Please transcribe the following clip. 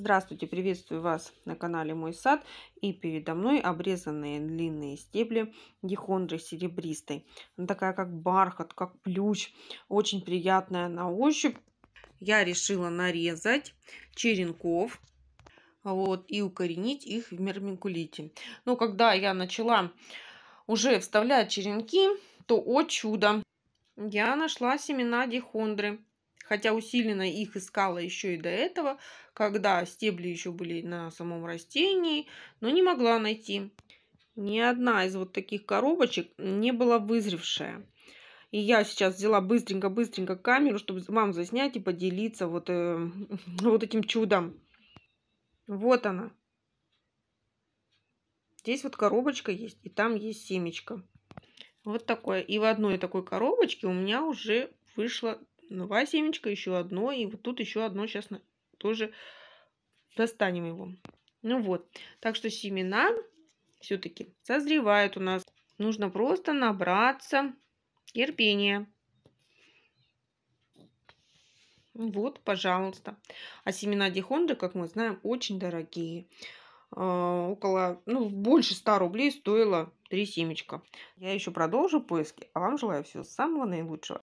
Здравствуйте, приветствую вас на канале Мой сад и передо мной обрезанные длинные стебли дихондры серебристой. Она такая как бархат, как плющ, очень приятная на ощупь. Я решила нарезать черенков вот, и укоренить их в мермикулите. Но когда я начала уже вставлять черенки, то, о чудо, я нашла семена дихондры хотя усиленно их искала еще и до этого, когда стебли еще были на самом растении, но не могла найти. Ни одна из вот таких коробочек не была вызревшая. И я сейчас взяла быстренько-быстренько камеру, чтобы вам заснять и поделиться вот, э, вот этим чудом. Вот она. Здесь вот коробочка есть, и там есть семечко. Вот такое. И в одной такой коробочке у меня уже вышло два ну, семечка, еще одно, и вот тут еще одно сейчас тоже достанем его. Ну вот, так что семена все-таки созревают у нас. Нужно просто набраться терпения. Вот, пожалуйста. А семена дихондры, как мы знаем, очень дорогие. А, около, ну, больше 100 рублей стоило 3 семечка. Я еще продолжу поиски, а вам желаю всего самого наилучшего.